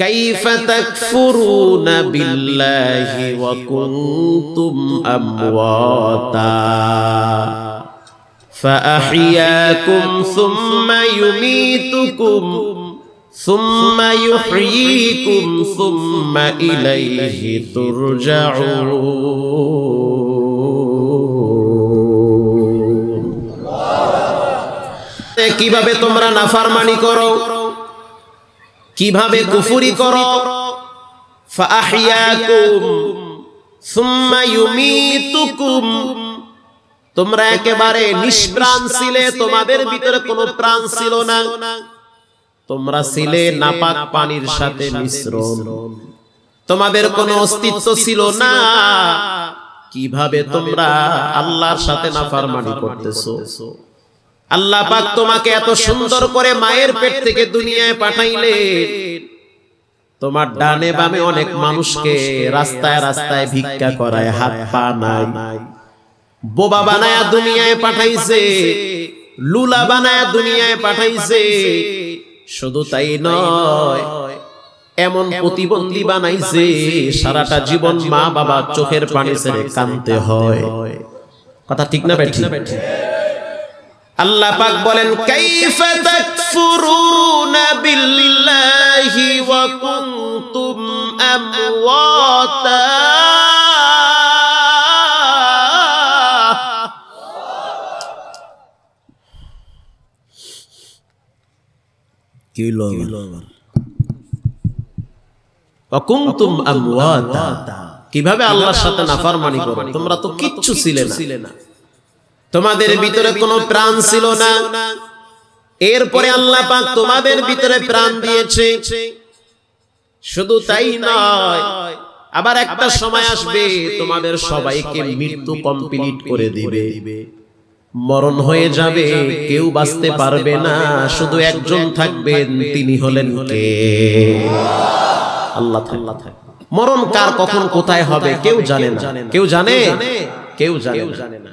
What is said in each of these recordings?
كيف تكفرون بالله وكنتم أمواتا فأحياكم ثم يميتكم ثم يحييكم ثم إليه ترجعون কিভাবে তোমরা নাফারমানি করো কিভাবে কুফুরি করো তোমরা একেবারে নিষ্প্রাণ ছিলে তোমাদের ভিতরে কোনো প্রাণ ছিল না তোমরা ছিলে নাপাক পানির সাথে মিশ্রণ তোমাদের কোনো অস্তিত্ব ছিল না কিভাবে তোমরা আল্লাহর সাথে নাফারমানি করতেছো আল্লাহ পাক তোমাকে এত সুন্দর করে মায়ের পেট থেকে দুনিয়ায় পাঠাইলে তোমার ডানে বামে অনেক মানুষকে রাস্তায় রাস্তায় ভিক্ষা করায় হাত পা নাই বোবা বানায়া দুনিয়ায় পাঠাইছে লুলা বানায়া দুনিয়ায় পাঠাইছে শুধু তাই নয় এমন প্রতিবন্ধী বানাইছে সারাটা জীবন মা বাবা চোখের পানি ছেড়ে কানতে হয় কথা ঠিক না ঠিক না আল্লাহ পাক বলেন কাইফা তাকফুরুনা বিল্লাহি ওয়া কুনতুম আমওয়াতা কিভাবে আল্লাহর সাথে নাফরমানি করো তোমরা তো কিচ্ছু ছিলে না তোমাদের ভিতরে কোনো প্রাণ ছিল না এরপরে আল্লাহ পাক তোমাদের ভিতরে প্রাণ দিয়েছে শুধু তাই নয় আবার একটা সময় আসবে তোমাদের সবাইকে মৃত্যু কমপ্লিট করে দিবে মরণ হয়ে যাবে কেউ বাঁচতে পারবে না শুধু একজন থাকবেন তিনি হলেন কে আল্লাহ মরণ কার কখন কোথায় হবে কেউ জানে না কেউ জানে কেউ জানে না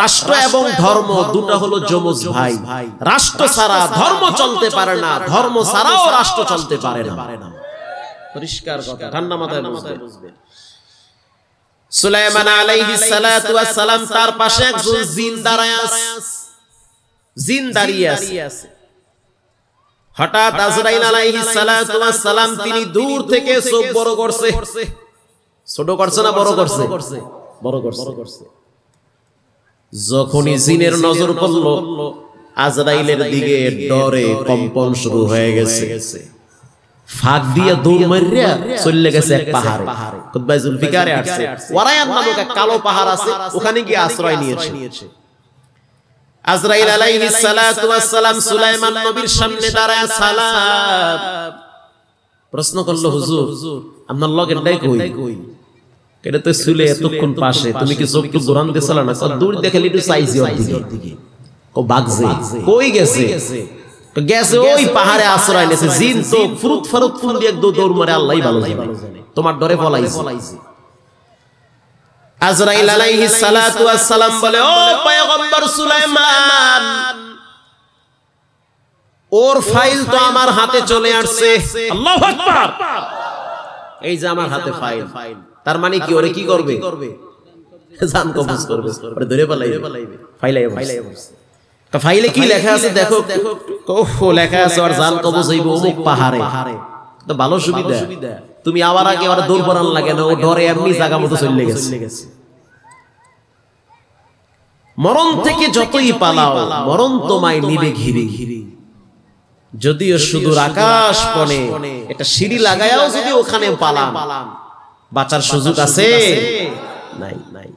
রাষ্ট্র এবং ধর্ম দুটা হলো যমজ ভাই রাষ্ট্র ছাড়া ধর্ম চলতে পারে না ধর্ম ছাড়াও রাষ্ট্র চলতে পারে না পরিষ্কার কথা ঠান্ডা মাথায় বুঝবেন সুলাইমান আলাইহিস সালাতু ওয়াস সালাম তার পাশে একজন জিন দাঁড়ায় আছে জিন দাঁড়িয়ে আছে হঠাৎ আজরাইল আলাইহিস সালাতু ওয়াস সালাম তিনি দূর থেকে চোখ বড় করছে ছোট করছে না বড় করছে বড় করছে বড় করছে যখনই জিনের নজর পড়ল আজরাইলের দিকে ডরে কম্পন শুরু হয়ে গেছে ফাঁক দিয়ে দৌড় মারিয়া চলে গেছে এক পাহাড় কুতবাই জুলফিকারে আসছে ওয়ারায়ান নামক এক কালো পাহাড় আছে ওখানে গিয়ে আশ্রয় নিয়েছে আজরাইল আলাইহিস সালাতু ওয়াস সালাম সুলাইমান নবীর সামনে দাঁড়ায় সালাম প্রশ্ন করলো হুজুর আপনার লগের ডাই কই এটা তো শুলে এতক্ষণ পাশে তুমি কি চোখ টুক দিয়ে চালা না দূর দেখে দিকে ও কই গেছে গেছে ওই পাহাড়ে আশ্রয় নেছে জিন তো ফ্রুত ফারুত ফুল দিয়ে দু দৌড় মারে আল্লাহই ভালো জানে তোমার ডরে পলাইছে আজরাইল সালাতু ওয়াস সালাম বলে ও পয়গম্বর সুলাইমান ওর ফাইল তো আমার হাতে চলে আসছে আল্লাহু আকবার এই যে আমার হাতে ফাইল ফাইল তার মানে কি ওরে মানে কি করবে জান কবজ করবে ওরে ধরে পালাইবে ফাইলাই ফাইলাই তো ফাইলে কি লেখা আছে দেখো লেখা আছে আর জান কবজ হইব অমুক পাহাড়ে তো ভালো সুবিধা তুমি আবার আগে লাগে না ও ডরে এমনি জায়গা মতো চলে গেছে মরণ থেকে যতই পালাও মরণ তোমায় নিবে ঘিরে ঘিরে যদিও সুদূর আকাশ পনে এটা সিঁড়ি লাগায়াও যদি ওখানে পালাম বাঁচার সুযোগ আছে নাই নাই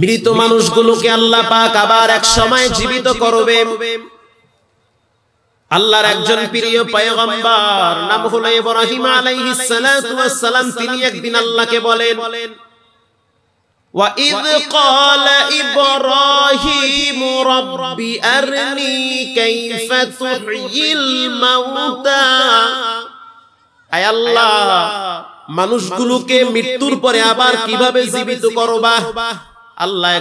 মৃত মানুষগুলোকে আল্লাহ পাক আবার এক সময় জীবিত করবে আল্লাহর একজন প্রিয় পয়গম্বর নাম হলো ইব্রাহিম আলাইহিস সালাতু ওয়াস সালাম তিনি একদিন আল্লাহকে বলেন وَإِذْ قَالَ إِبْرَاهِيمُ رَبِّ أَرْنِي كَيْفَ تُحْيِي الْمَوْتَى أَيَ اللَّهُ মানুষগুলোকে মৃত্যুর পরে আবার কিভাবে জীবিত করবা আল্লাহ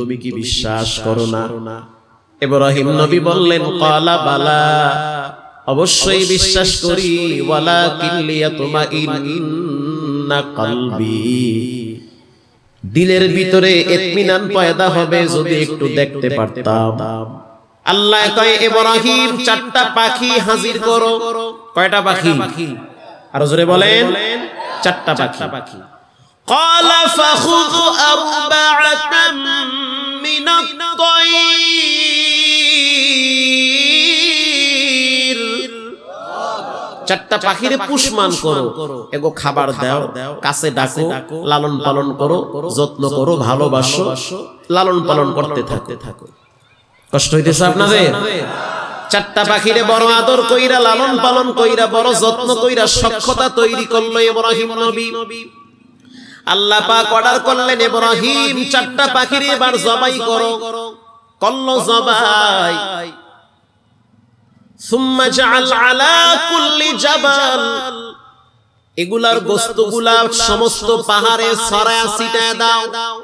তুমি কি বিশ্বাস করো না এবারিম নবী বললেন ক্বালা বালা অবশ্যই বিশ্বাস করি দিলের ভিতরে পয়দা হবে যদি একটু দেখতে পারতাম আল্লাহ কয় ইব্রাহিম চারটা পাখি হাজির করো কয়টা পাখি আর জোরে বলেন চারটা পাখি পাখি قال فخذ من الطير চারটা পাখিরে পুষ্মান করো এগো খাবার দাও কাছে ডাকো লালন পালন করো যত্ন করো ভালোবাসো লালন পালন করতে থাকতে থাকো কষ্ট হইতেছে আপনাদের চারটা পাখিরে বড় আদর কইরা লালন পালন কইরা বড় যত্ন কইরা সক্ষতা তৈরি করলো ইব্রাহিম নবী আল্লাহ পাক অর্ডার করলেন ইব্রাহিম চারটা পাখিরে এবার জবাই করো করলো জবাই সুম্মা জাআল আলা কুল্লি জাবাল এগুলার গোস্তগুলা সমস্ত পাহাড়ে ছড়ায় ছিটায় দাও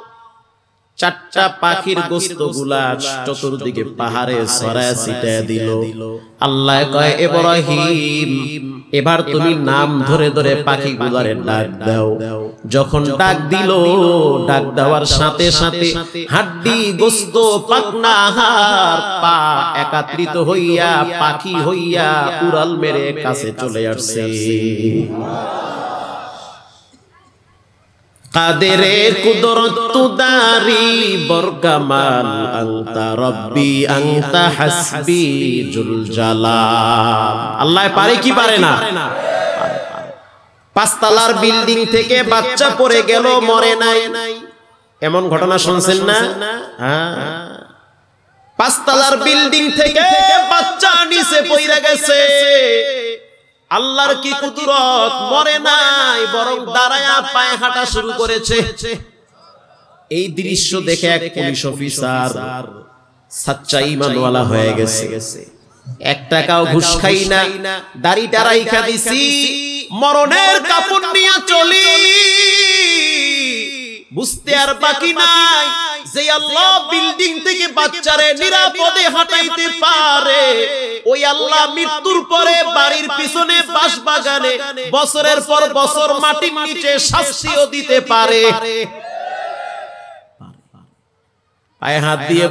চারটা পাখির গোস্ত গুলা চতুর্দিকে পাহাড়ে সরায় ছিটায় দিল আল্লাহ কয় এব্রাহিম এবার তুমি নাম ধরে ধরে পাখি গুলারে ডাক দাও যখন ডাক দিল ডাক দেওয়ার সাথে সাথে হাড্ডি গোস্ত পাকনা হার পা একাত্রিত হইয়া পাখি হইয়া উড়াল মেরে কাছে চলে আসছে সুবহানাল্লাহ কাদেরে কুদরত তুদারি বরকামাল আনতা রব্বি আনতা হাসবি জুল জালাল আল্লাহ পারে কি পারে না পাঁচতলার বিল্ডিং থেকে বাচ্চা পড়ে গেল মরে নাই এমন ঘটনা শুনছেন না হ্যাঁ। পাঁচতলার বিল্ডিং থেকে বাচ্চা নিচে পড়ে গেছে আল্লাহর কি কুদরত মরে নাই বরং দাঁড়ায়া পায়ে হাঁটা শুরু করেছে এই দৃশ্য দেখে এক পুলিশ অফিসার সাচ্চা ইমানওয়ালা হয়ে গেছে এক টাকাও ঘুষ খাই না দাড়িটা খা দিছি মরণের কাপড় নিয়ে চলি বুঝতে আর বাকি নাই যে আল্লাহ বিল্ডিং থেকে বাচ্চারে নিরাপদে হাঁটাইতে পারে ওই আল্লাহ মৃত্যুর পরে বাড়ির পিছনে বাস বাগানে বছরের পর বছর মাটির নিচে শাস্তিও দিতে পারে পায়ে হাত দিয়ে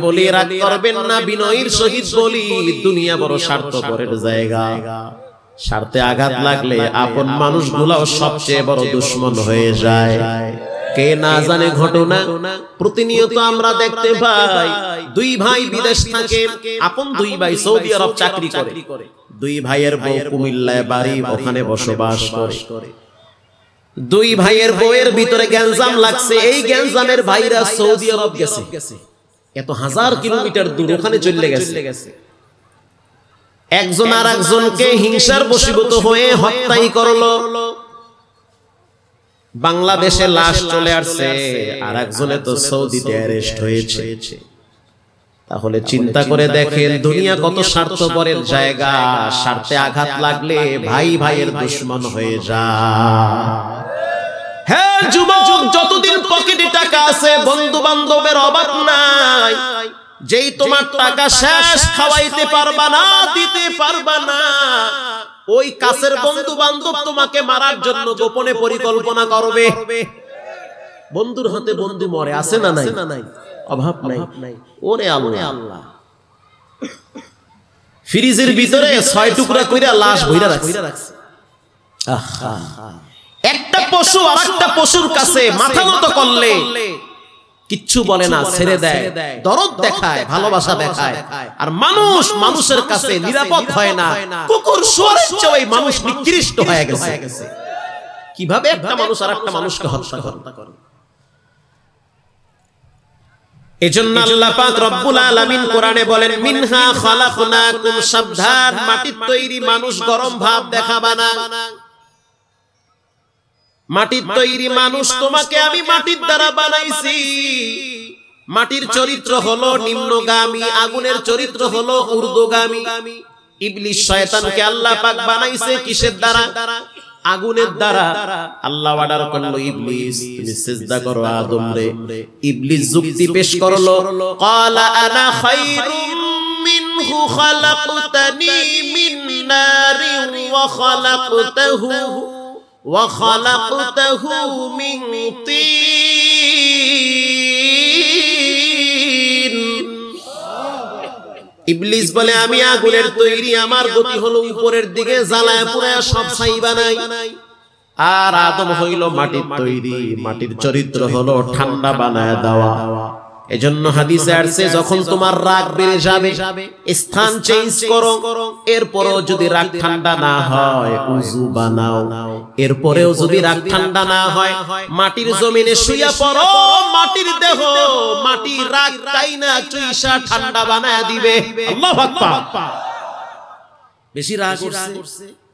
আঘাত লাগলে আপন মানুষগুলাও সবচেয়ে বড় দুশ্মন হয়ে যায় কে না জানে ঘটনা প্রতিনিয়ত আমরা দেখতে পাই দুই ভাই বিদেশ থাকে আপন দুই ভাই সৌদি আরব চাকরি করে দুই ভাইয়ের বউ কুমিল্লায় বাড়ি ওখানে বসবাস করে দুই ভাইয়ের বউয়ের ভিতরে গ্যাঞ্জাম লাগছে এই গ্যাঞ্জামের ভাইরা সৌদি আরব গেছে এত হাজার কিলোমিটার দূর ওখানে চলে গেছে একজন আর একজনকে হিংসার বসীভূত হয়ে হত্যাই করলো বাংলাদেশে লাশ চলে আসছে আর একজনে তো সৌদিতে অ্যারেস্ট হয়েছে তাহলে চিন্তা করে দেখেন দুনিয়া কত স্বার্থপরের জায়গা স্বার্থে আঘাত লাগলে ভাই ভাইয়ের দুশ্মন হয়ে যা হ্যাঁ, হ্যাঁ যুবক যতদিন পকেটে টাকা আছে বন্ধু বান্ধবের অভাব নাই যেই তোমার টাকা শেষ খাওয়াইতে পারবা না দিতে পারবা না ওই কাছের বন্ধু বান্ধব তোমাকে মারার জন্য গোপনে পরিকল্পনা করবে বন্ধুর হাতে বন্ধু মরে আছে না নাই নাই অভাব নাই ওরে আল্লাহ ফ্রিজের ভিতরে ছয় টুকরা কইরা লাশ ভইরা রাখছে একটা পশু আর একটা পশুর কাছে মাথা মতো করলে কিচ্ছু বলে না ছেড়ে দেয় দরদ দেখায় ভালোবাসা দেখায় আর মানুষ মানুষের কাছে নিরাপদ হয় না কুকুর শুয়ারের চেয়ে ওই মানুষ নিকৃষ্ট হয়ে গেছে কিভাবে একটা মানুষ আর একটা মানুষকে হত্যা করে এজন্য আল্লাহ পাক রব্বুল আলামিন কোরআনে বলেন মিনহা খালাকনাকুম সাবধান মাটির তৈরি মানুষ গরম ভাব দেখাবা না মাটির তৈরি মানুষ তোমাকে আমি মাটির দ্বারা বানাইছি মাটির চরিত্র হলো নিম্নগামী আগুনের চরিত্র হলো ঊর্ধ্বগামী ইবলিশ শয়তানকে আল্লাহ পাক বানাইছে কিসের দ্বারা আগুনের দ্বারা আল্লাহ অর্ডার করলো ইবলিশ তুমি সিজদা করো আদম রে ইবলিশ যুক্তি পেশ করলো ক্বালা আনা খায়রুম মিনহু খালাকতানি মিন নারিন ওয়া খালাকতাহু وخلقته من طين ইবলিস বলে আমি আগুনের তৈরি আমার গতি হলো উপরের দিকে জ্বালায় পুরায় সব ছাই বানাই আর আদম হইল মাটির তৈরি মাটির চরিত্র হলো ঠান্ডা বানায় দেওয়া এজন্য হাদিসে আসছে যখন তোমার রাগ বেড়ে যাবে স্থান চেঞ্জ করো এরপরও যদি রাগ ঠান্ডা না হয় উজু বানাও এরপরেও যদি রাগ ঠান্ডা না হয় মাটির জমিনে শুয়ে পড়ো মাটির দেহ মাটি রাগ তাই না চুইসা ঠান্ডা বানায় দিবে আল্লাহু আকবার বেশি রাগ করছে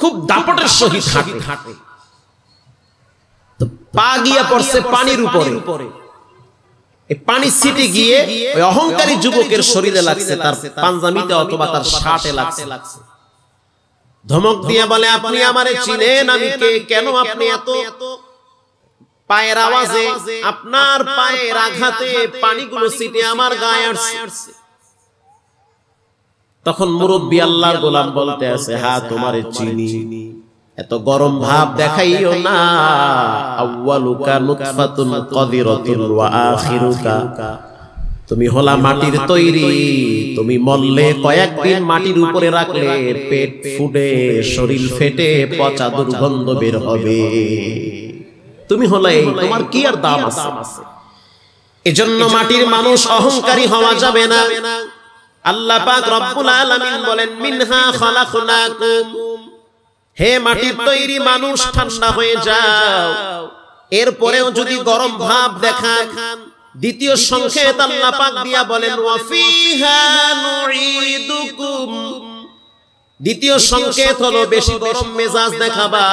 খুব দাপটের সহিত হাঁটে হাঁটে পা গিয়া পড়ছে পানির উপরে পানি গিয়ে ওই অহংকারী যুবকের শরীরে লাগছে তার পাঞ্জামিতে অথবা তার শার্টে লাগছে লাগছে ধমক দিয়ে বলে আপনি আমারে চিনেন আমি কে কেন আপনি এত পায়ের আওয়াজে আপনার পায়ের আঘাতে পানিগুলো ছিটে আমার গায়ে আসছে তখন মুরব্বী আল্লাহর গোলাম বলতে আছে হা হ্যাঁ, তোমার হ্যাঁ, চিনি এত গরম ভাব দেখাইও না আউয়ালুকা নুতফাতুন কদিরাতুন ওয়া আখিরুকা তুমি হলা মাটির তৈরি তুমি মললে কয়েকদিন মাটির উপরে রাখলে পেট ফুটে শরীর ফেটে পচা দুর্গন্ধ বের হবে তুমি হলে তোমার কি আর দাম আছে এজন্য মাটির মানুষ অহংকারী হওয়া যাবে না আল্লাহ পাক রব্বুল আলামিন বলেন মিনহা খলাকনাকুম হে মাটির তৈরি মানুষ ঠান্ডা হয়ে যাও এরপরেও যদি গরম ভাব দেখান দ্বিতীয় সংকেত আল্লাহ পাক দিয়া বলেন ওয়াফিহা দ্বিতীয় সংকেত হলো বেশি গরম মেজাজ দেখাবা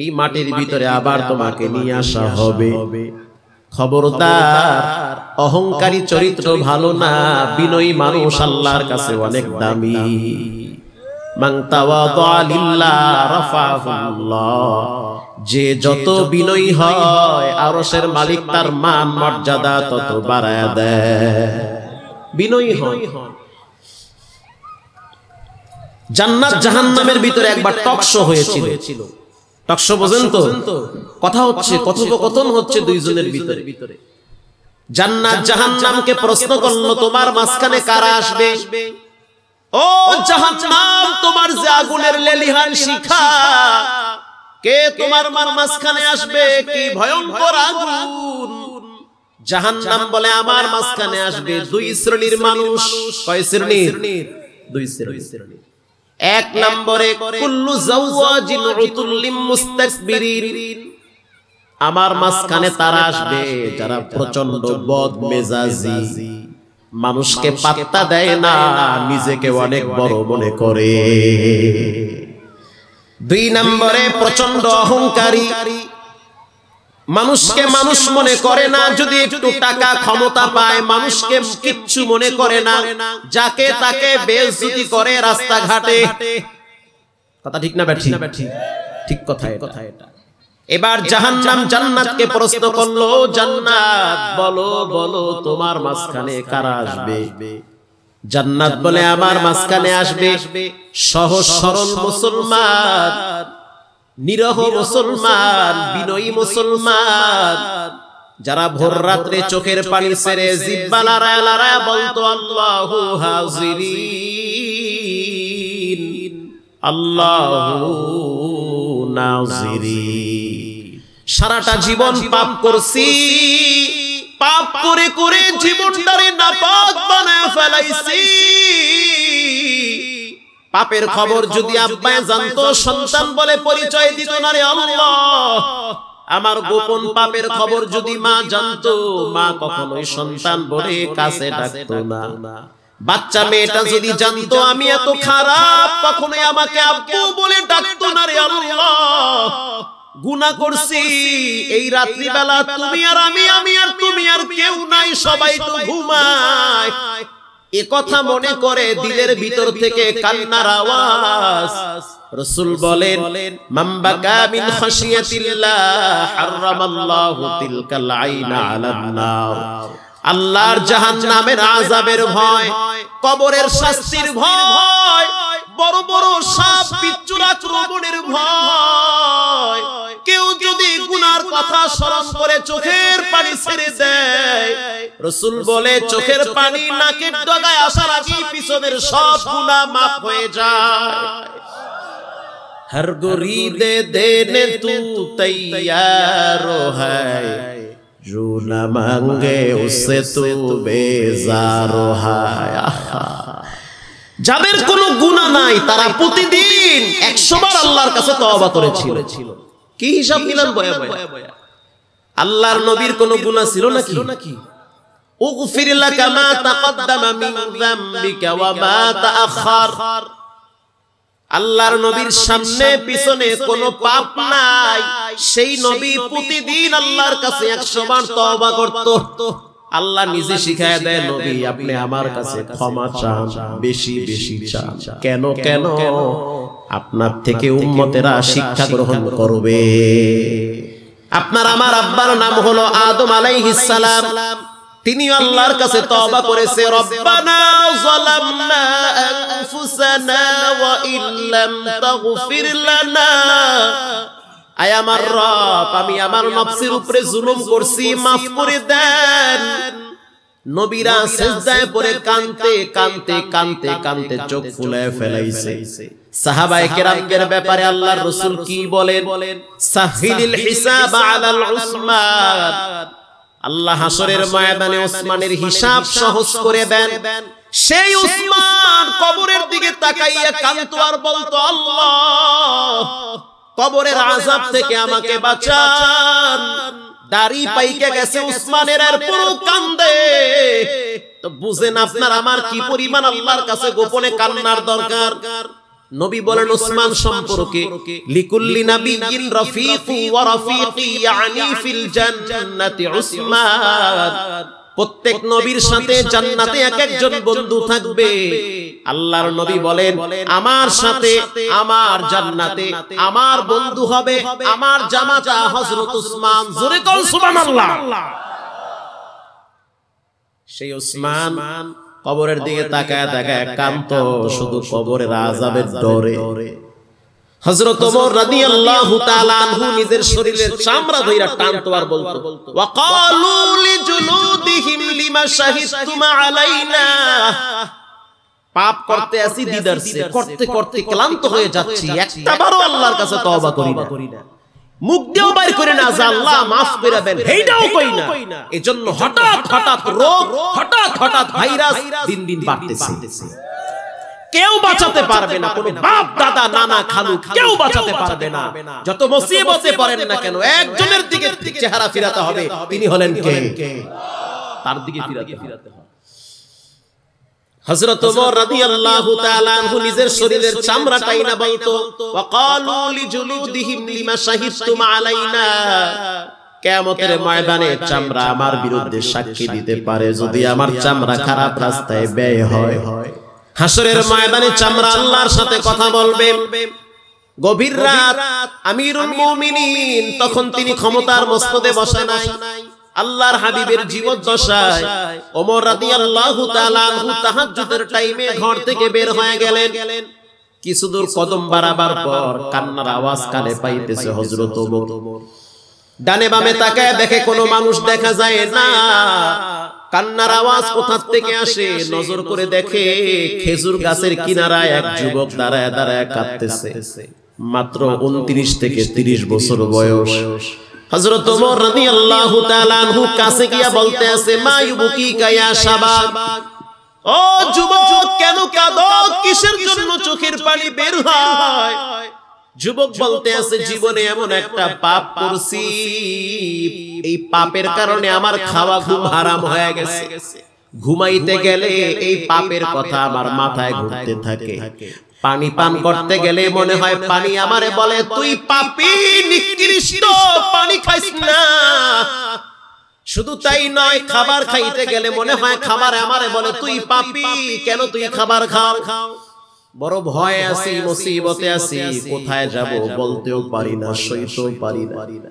এই মাটির ভিতরে আবার তোমাকে নিয়ে আসা হবে খবরদার অহংকারী চরিত্র ভালো না বিনয়ী মানুষ আল্লাহর কাছে অনেক দামি যে যত বিনয়ী হয় আরসের মালিক তার মান মর্যাদা তত বাড়ায় দেয় জান্নাত জাহান্নামের ভিতরে একবার টকশো হয়েছিল বাক্স পর্যন্ত কথা হচ্ছে কথোপকথন হচ্ছে দুইজনের ভিতরে ভিতরে জান্নাত জাহান্নামকে প্রশ্ন করলো তোমার মাঝখানে কারা আসবে ও জাহান্নাম তোমার যে আগুনের লেলিহান শিখা কে তোমার মার মাঝখানে আসবে কি ভয়ঙ্কর আগুন জাহান্নাম বলে আমার মাঝখানে আসবে দুই শ্রেণীর মানুষ কয় শ্রেণীর দুই শ্রেণীর এক নম্বরে কুল্লু জাওয়াজিন উতুল্লিম মুস্তাকবিরিন আমার মাঝখানে তারা আসবে যারা প্রচন্ড বদমেজাজি মানুষকে পাত্তা দেয় না নিজেকে অনেক বড় মনে করে দুই নম্বরে প্রচন্ড অহংকারী মানুষকে মানুষ মনে করে না যদি একটু টাকা ক্ষমতা পায় মানুষকে কিচ্ছু মনে করে না যাকে তাকে বেজুতি করে রাস্তাঘাটে কথা ঠিক না ব্যাঠি ঠিক কথা কথা এটা এবার জাহান জাহান্নাম জান্নাতকে প্রশ্ন করলো জান্নাত বলো বলো তোমার মাঝখানে কারা আসবে জান্নাত বলে আমার মাঝখানে আসবে সহজ সরল মুসলমান নিরহ মুসলমান বিনয়ী মুসলমান যারা ভোর রাত্রে চোখের পানি সেরে জিব্বা লড়ায় লড়ায় বলতো আল্লাহু হাজিরিন আল্লাহু নাজিরিন সারাটা জীবন পাপ করছি পাপ করে করে জীবনটারে নাপাক বানায় ফেলাইছি পাপের খবর যদি আব্বা জানত সন্তান বলে পরিচয় দিত না রে আল্লাহ আমার গোপন পাপের খবর যদি মা জানত মা কখনোই সন্তান বলে কাছে ডাকত না বাচ্চা মেয়েটা যদি জানতো আমি এত খারাপ কখনোই আমাকে আব্বু বলে ডাকত না রে আল্লাহ গুনা করছি এই রাত্রিবেলা তুমি আর আমি আমি আর তুমি আর কেউ নাই সবাই তো ঘুমায় একথা মনে করে দিলের ভিতর থেকে কান্নার আওয়াজ রসুল বলেন মাম্বাকা মিন খাশিয়াতিল্লাহ হারামাল্লাহু আলান নার আল্লাহর জাহান্নামের আযাবের ভয় কবরের শাস্তির ভয় বড় বড় সাপ বিচ্ছুর আক্রমণের ভয় কেউ যদি গুনার কথা স্মরণ করে চোখের পানি ছেড়ে দেয় রসুল বলে চোখের পানি নাকের ডগায় আসার আগে পিছনের সব গুণা মাফ হয়ে যায় ہر گرید دینے تو تیار ہے جو نہ مانگے اس سے تو بیزار ہے যাদের কোনো গুণা নাই তারা প্রতিদিন একশো বার আল্লাহর কাছে তবা করেছিল কি হিসাব নিলাম বয়া বয়া আল্লাহর নবীর কোনো গুণা ছিল নাকি اغفر لك ما تقدم من ذنبك وما تأخر আল্লাহর নবীর সামনে পিছনে কোনো পাপ নাই সেই নবী প্রতিদিন আল্লাহর কাছে একশো বার তওবা করত আল্লাহ নিজে শিখায় দেয় নবী আপনি আমার কাছে ক্ষমা চান বেশি বেশি চান কেন কেন আপনার থেকে উম্মতেরা শিক্ষা গ্রহণ করবে আপনার আমার আব্বার নাম হলো আদম আলাইহিস সালাম তিনি আল্লাহর কাছে তওবা করেছে রব্বানা যালামনা আনফুসানা ওয়া ইল্লাম তাগফির লানা আয় আমার রব আমি আমার নফসের উপরে জুলুম করছি মাফ করে দেন নবীরা সেজদায় পড়ে কানতে কানতে কানতে কানতে চোখ ফুলে ফেলাইছে সাহাবায়ে কেরামের ব্যাপারে আল্লাহর রাসূল কি বলেন সাহিলিল হিসাব আলাল উসমান আল্লাহ হাসরের ময়দানে ওসমানের হিসাব সহজ করে দেন সেই উসমান কবরের দিকে তাকাইয়া কানতো আর বলতো আল্লাহ কবরের আজাব থেকে আমাকে বাঁচান দাড়ি পাইকে গেছে উসমানের আর পুরো কান্দে তো বুঝেন আপনার আমার কি পরিমাণ আল্লাহর কাছে গোপনে কান্নার দরকার নবী বলেন উসমান সম্পর্কে লিকুল্লি নাবিয়িন রফীকু ওয়া রফীকি ইয়ানি ফিল জান্নাতি উসমান প্রত্যেক নবীর সাথে জান্নাতে এক একজন বন্ধু থাকবে আল্লাহর নবী বলেন আমার সাথে আমার জান্নাতে আমার বন্ধু হবে আমার জামাতা হযরত উসমান জোরে কল সুবহানাল্লাহ সেই উসমান কবরের দিকে তাকায় তাকায় কান্ত শুধু কবরের আযাবের ডরে হযরত ওমর রাদিয়াল্লাহু তাআলা আনহু নিজের শরীরে চামড়া ধইরা টানতো আর বলতো ওয়াকালু লিজুলুদ বিহিম লিমা আলাইনা পাপ করতে আসি করতে করতে ক্লান্ত হয়ে যাচ্ছি আল্লাহর কাছে করি না মুখ দিয়েও বাইর করে না যে আল্লাহ মাফ করে দেন কই না হঠাৎ হঠাৎ রোগ হঠাৎ হঠাৎ ভাইরাস দিন দিন বাড়তেছে কেউ বাঁচাতে পারবে না কোনো বাপ দাদা নানা খালু কেউ বাঁচাতে পারবে না যত না কেন একজনের দিকে চেহারা ফিরাতে হবে তিনি হলেন কে আল্লাহ তার দিকে ফিরাতে ফিরাতে হয় হযরত ওমর রাদিয়াল্লাহু তাআলা আনহু নিজের শরীরের চামড়া টাইনা বাইতো লিজুলুদিহিম লিমা শাহিদতুম আলাইনা ময়দানে চামড়া আমার বিরুদ্ধে সাক্ষী দিতে পারে যদি আমার চামড়া খারাপ রাস্তায় ব্যয় হয় হাসরের ময়দানে চামড়া আল্লাহর সাথে কথা বলবে গভীর রাত আমিরুল মুমিনিন তখন তিনি ক্ষমতার মস্তদে বসে নাই আল্লাহর হাবিবের জীবন দশায় ওমর রাদিয়াল্লাহু তাআলা তাহাজ্জুদের টাইমে ঘর থেকে বের হয়ে গেলেন কিছু দূর কদম বাড়াবার পর কান্নার আওয়াজ কানে পাইতেছে হযরত ওমর ডানে বামে তাকায় দেখে কোনো মানুষ দেখা যায় না কান্নার আওয়াজ কোথা থেকে আসে নজর করে দেখে খেজুর গাছের কিনারায় এক যুবক দাঁড়ায় দাঁড়ায় কাঁদতেছে মাত্র উনত্রিশ থেকে তিরিশ বছর বয়স হযরত ওমর রাদিয়াল্লাহু তাআলা আনহু কাছে গিয়া বলতে আছে কায়া শাবাব ও যুবক কেন কাঁদো কিসের জন্য চোখের পানি বের হয় যুবক বলতে আছে জীবনে এমন একটা পাপ করছি এই পাপের কারণে আমার খাওয়া খুব হারাম হয়ে গেছে ঘুমাইতে গেলে এই পাপের কথা আমার মাথায় ঘুরতে থাকে পানি পান করতে গেলে মনে হয় পানি আমারে বলে তুই পাপি নিকৃষ্ট পানি খাইস না শুধু তাই নয় খাবার খাইতে গেলে মনে হয় খাবার আমারে বলে তুই পাপি কেন তুই খাবার খাও বড় ভয় আছি মুসিবতে আছি কোথায় যাব বলতেও পারি না সইতেও পারি না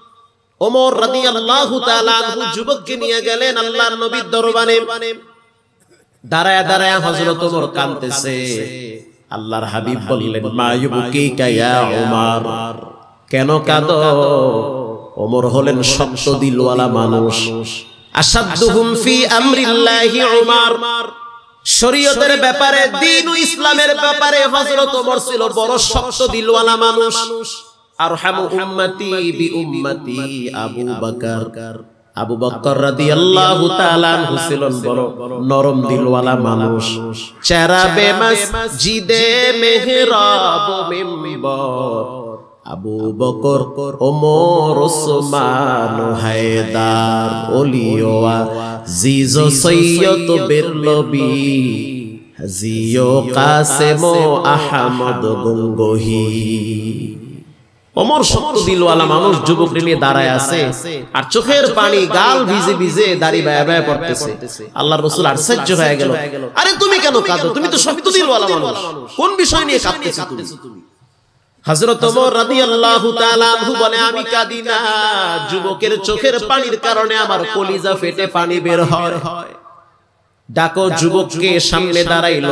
ওমর রাদি আল্লাহ যুবককে নিয়ে গেলেন আল্লাহর নবীর দরবানে দাঁড়ায় দাঁড়ায় হজরত ওমর কানতেছে আল্লাহর হাবিব বললেন মায়ুবুকি কায়া ওমর কেন কাঁদ ওমর হলেন শক্ত দিলওয়ালা মানুষ আসাদুহুম ফি আমরিল্লাহি ওমর শরীয়তের ব্যাপারে দিন ও ইসলামের ব্যাপারে হজরত ওমর ছিল বড় শক্ত দিলওয়ালা মানুষ আরহামু উম্মতি বি উম্মতি আবু বকর আবু বকর রাদিয়াল্লাহু তাআলা আনহু ছিলেন বড় নরম দিলওয়ালা মানুষ চেহারা বেমাস জিদে মেহরাব মিম্বর আবু বকর ওমর ওসমান হায়দার ওলিওয়া জিজো সৈয়দ বিরলবি জিও কাসেম আহমদ গঙ্গোহী অমর শক্ত দিলওয়ালা মানুষ যুবক নিয়ে দাঁড়ায় আছে আর চোখের পানি গাল ভিজে ভিজে দাড়ি বায়া বায়া পড়তেছে আল্লাহর রসুল আশ্চর্য হয়ে গেল আরে তুমি কেন কাঁদো তুমি তো শক্ত দিলওয়ালা মানুষ কোন বিষয় নিয়ে কাঁদতেছো তুমি বের হয় ডাকো সামনে দাঁড়াইলো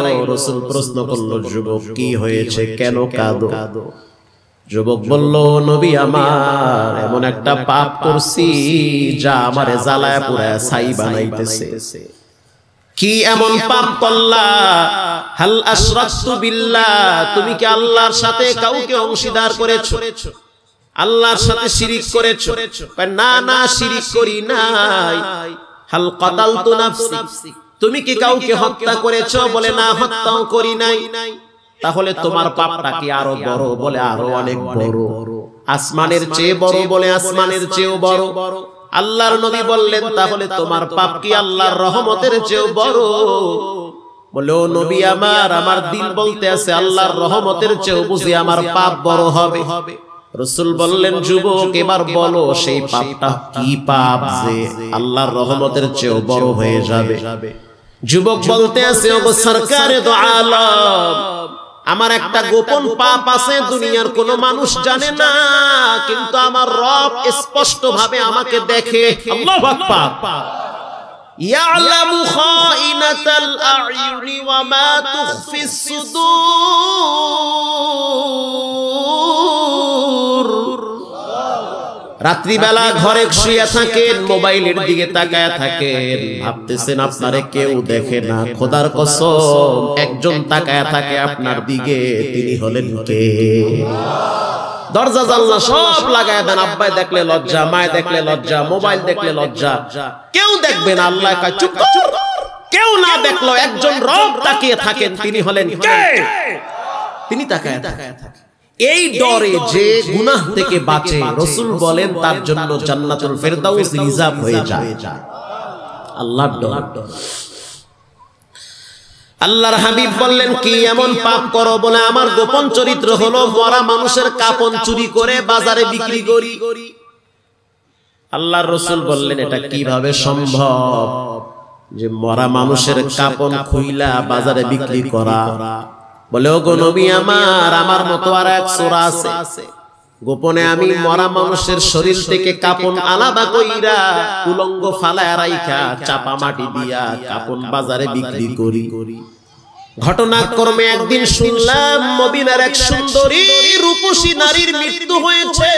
প্রশ্ন করলো যুবক কি হয়েছে কেন কাঁদো যুবক বলল নবী আমার এমন একটা পাপ করছি যা আমারে জ্বালায় পুরায় ছাই বানাইতেছে কি এমন পাপ করলা হাল আশরাকতু বিল্লাহ তুমি কি আল্লাহর সাথে কাউকে অংশীদার করেছো আল্লাহর সাথে শিরিক করেছো না না শিরিক করি নাই হাল কাতালতু নাফসি তুমি কি কাউকে হত্যা করেছো বলে না হত্যাও করি নাই তাহলে তোমার পাপটা কি আরো বড় বলে আরো অনেক বড় আসমানের চেয়ে বড় বলে আসমানের চেয়েও বড় আল্লাহর নবী বললেন তাহলে তোমার পাপ কি আল্লাহর রহমতের চেয়েও বড় বলে ও নবী আমার আমার দিল বলতে আছে আল্লাহর রহমতের চেয়েও বুঝি আমার পাপ বড় হবে রসুল বললেন যুবক এবার বলো সেই পাপটা কি পাপ যে আল্লাহর রহমতের চেয়েও বড় হয়ে যাবে যুবক বলতে আছে সরকারে তো আলম আমার একটা গোপন পাপ আছে দুনিয়ার কোনো মানুষ জানে না কিন্তু আমার রব স্পষ্ট ভাবে আমাকে দেখে আল্লাহু মা রাত্রিবেলা ঘরে শুয়ে থাকেন মোবাইলের দিকে তাকায় থাকেন ভাবতেছেন আপনারে কেউ দেখে না খোদার কসম একজন তাকায় থাকে আপনার দিকে তিনি হলেন কে দরজা জানলা সব লাগায় দেন আব্বাই দেখলে লজ্জা মায় দেখলে লজ্জা মোবাইল দেখলে লজ্জা কেউ দেখবে না আল্লাহ চুপ কেউ না দেখলো একজন রব তাকিয়ে থাকেন তিনি হলেন কে তিনি তাকায় তাকায় থাকেন এই ডরে যে গুনাহ থেকে বাঁচে রসুল বলেন তার জন্য জান্নাতুল ফেরদাউস রিজার্ভ হয়ে যায় আল্লাহ আল্লাহর হাবিব বললেন কি এমন পাপ করো বলে আমার গোপন চরিত্র হলো মরা মানুষের কাপন চুরি করে বাজারে বিক্রি করি আল্লাহর রসুল বললেন এটা কিভাবে সম্ভব যে মরা মানুষের কাপন খুইলা বাজারে বিক্রি করা বলে ওগো নবী আমার আমার মতো আর এক সোরা আছে গোপনে আমি মরা মানুষের শরীর থেকে কাপন আলাদা কইরা উলঙ্গ ফালায় রাইখা চাপা মাটি দিয়া কাপন বাজারে বিক্রি করি ঘটনাক্রমে একদিন শুনলাম মদিনার এক সুন্দরী রূপসী নারীর মৃত্যু হয়েছে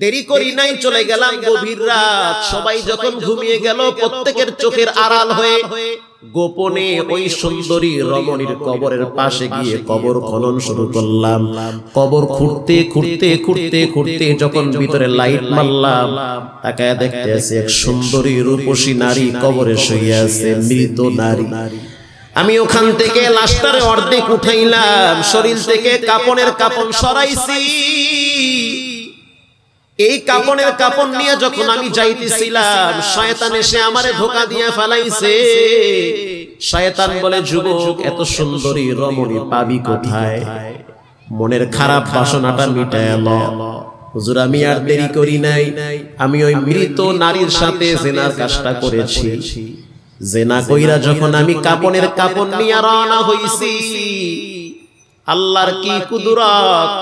দেরি করি নাই চলে গেলাম গভীর রাত সবাই যখন ঘুমিয়ে গেল প্রত্যেকের চোখের আড়াল হয়ে গোপনে ওই সুন্দরী রমণীর কবরের পাশে গিয়ে কবর খনন শুরু করলাম কবর খুঁড়তে খুঁড়তে খুঁড়তে খুঁড়তে যখন ভিতরে লাইট মারলাম তাকায় দেখতে আছে এক সুন্দরী রূপসী নারী কবরে শুয়ে আছে মৃত নারী আমি ওখান থেকে লাস্টারে অর্ধেক উঠাইলাম শরীর থেকে কাপড়ের কাপড় সরাইছি এই কাপনের কাপড় নিয়ে যখন আমি যাইতেছিলাম শয়তান এসে আমারে ধোকা দিয়ে ফেলাইছে শয়তান বলে যুবক এত সুন্দরী রমণী পাবি কোথায় মনের খারাপ বাসনাটা মিটায় ল হুজুর আমি আর দেরি করি নাই আমি ওই মৃত নারীর সাথে জেনার কাজটা করেছি জেনা কইরা যখন আমি কাপনের কাপড় নিয়ে রওনা হইছি আল্লাহর কি কুদুরা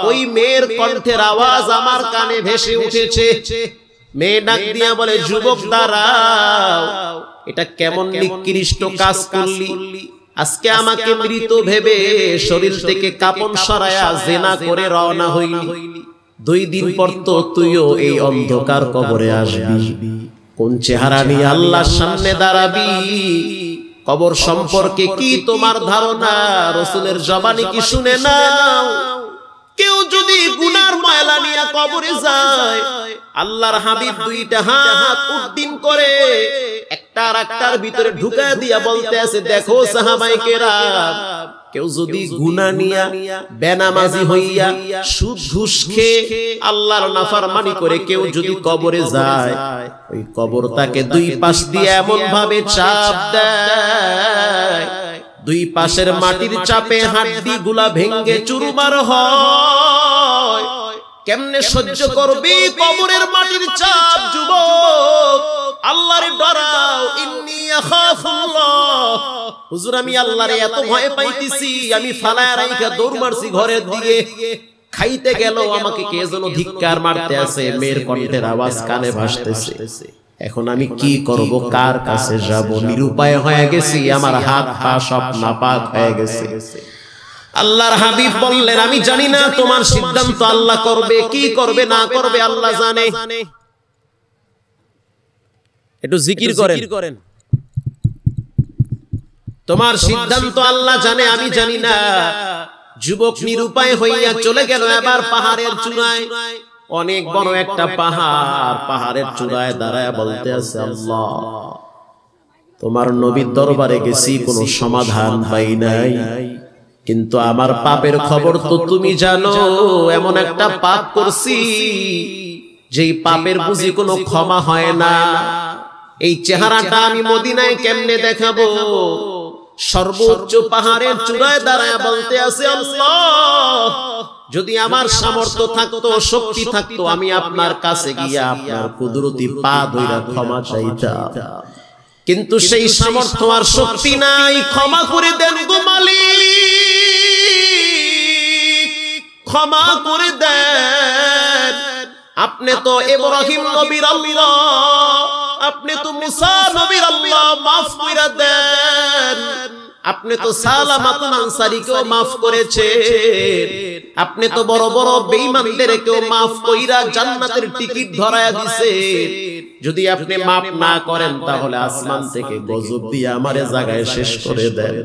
ওই মেয়ের কণ্ঠের আওয়াজ আমার কানে ভেসে উঠেছে মেয়ে ডাক দিয়া বলে যুবক দ্বারা এটা কেমন নিকৃষ্ট কাজ করলি আজকে আমাকে মৃত ভেবে শরীর থেকে কাপন সরায়া জেনা করে রওনা হইলি দুই দিন পর তো তুইও এই অন্ধকার কবরে আসবি কোন চেহারা নিয়ে আল্লাহর সামনে দাঁড়াবি কবর সম্পর্কে কি তোমার ধারণা রসুলের জবানি কি শুনে নাও কেউ যদি গুনার ময়লা নিয়ে কবরে যায় আল্লাহর হাবিব দুইটা হাত উদ্দিন করে একটা আর একটার ভিতরে ঢুকা দিয়া বলতে আছে দেখো সাহাবাই কেরাম কেউ যদি গুনা নিয়া বেনামাজি হইয়া সুদ ঘুষ খেয়ে আল্লাহর নাফারমানি করে কেউ যদি কবরে যায় ওই কবর তাকে দুই পাশ দিয়ে এমন ভাবে চাপ দেয় দুই পাশের মাটির চাপে হাড্ডি গুলা ভেঙ্গে চুরমার হয় কেমনে সহ্য করবি কবরের মাটির চাপ যুবক আল্লাহর ডরাও ইন্নি আখাফুল্লাহ হুজুর আমি আল্লাহরে এত ভয় পাইতেছি আমি ফালায় রাইখা দৌড় মারছি ঘরের দিকে খাইতে গেল আমাকে কে যেন ধিক্কার মারতে আছে মেয়ের কণ্ঠের আওয়াজ কানে ভাসতেছে এখন আমি কি করব কার কাছে যাব নিরুপায় হয়ে গেছি আমার হাত পা সব নাপাক হয়ে গেছে আল্লাহর হাবিব বললেন আমি জানি না তোমার সিদ্ধান্ত আল্লাহ করবে কি করবে না করবে আল্লাহ জানে একটু জিকির করেন তোমার সিদ্ধান্ত আল্লাহ জানে আমি জানি না যুবক নিরুপায় হইয়া চলে গেল এবার পাহাড়ের চূড়ায় অনেক বড় একটা পাহাড় পাহাড়ের চূড়ায় দাঁড়ায় বলতে আছে আল্লাহ তোমার নবীর দরবারে গেছি কোনো সমাধান পাই নাই কিন্তু আমার পাপের খবর তো তুমি জানো এমন একটা পাপ করছি যে পাপের বুঝি কোনো ক্ষমা হয় না এই চেহারাটা আমি মদিনায় কেমনে দেখাবো সর্বোচ্চ পাহাড়ের চূড়ায় দাঁড়ায় বলতে আছে যদি আমার সামর্থ্য থাকতো শক্তি থাকতো আমি আপনার কাছে গিয়ে আপনার কুদরতি পা ধরে ক্ষমা চাইতাম কিন্তু সেই সামর্থ্য আর শক্তি নাই ক্ষমা করে দেন গো মালিক ক্ষমা করে দেন আপনি তো ইব্রাহিম নবীর আল্লাহ আপনি তো মুসা নবীর আল্লাহ মাফ করে দেন আপনি তো সালামাতুন আনসারীকেও মাফ করেছে আপনি তো বড় বড় বেঈমানদেরকেও মাফ কইরা জান্নাতের টিকিট ধরায়া দিয়েছে যদি আপনি মাফ না করেন তাহলে আসমান থেকে গজব দিয়ে আমার জায়গায় শেষ করে দেন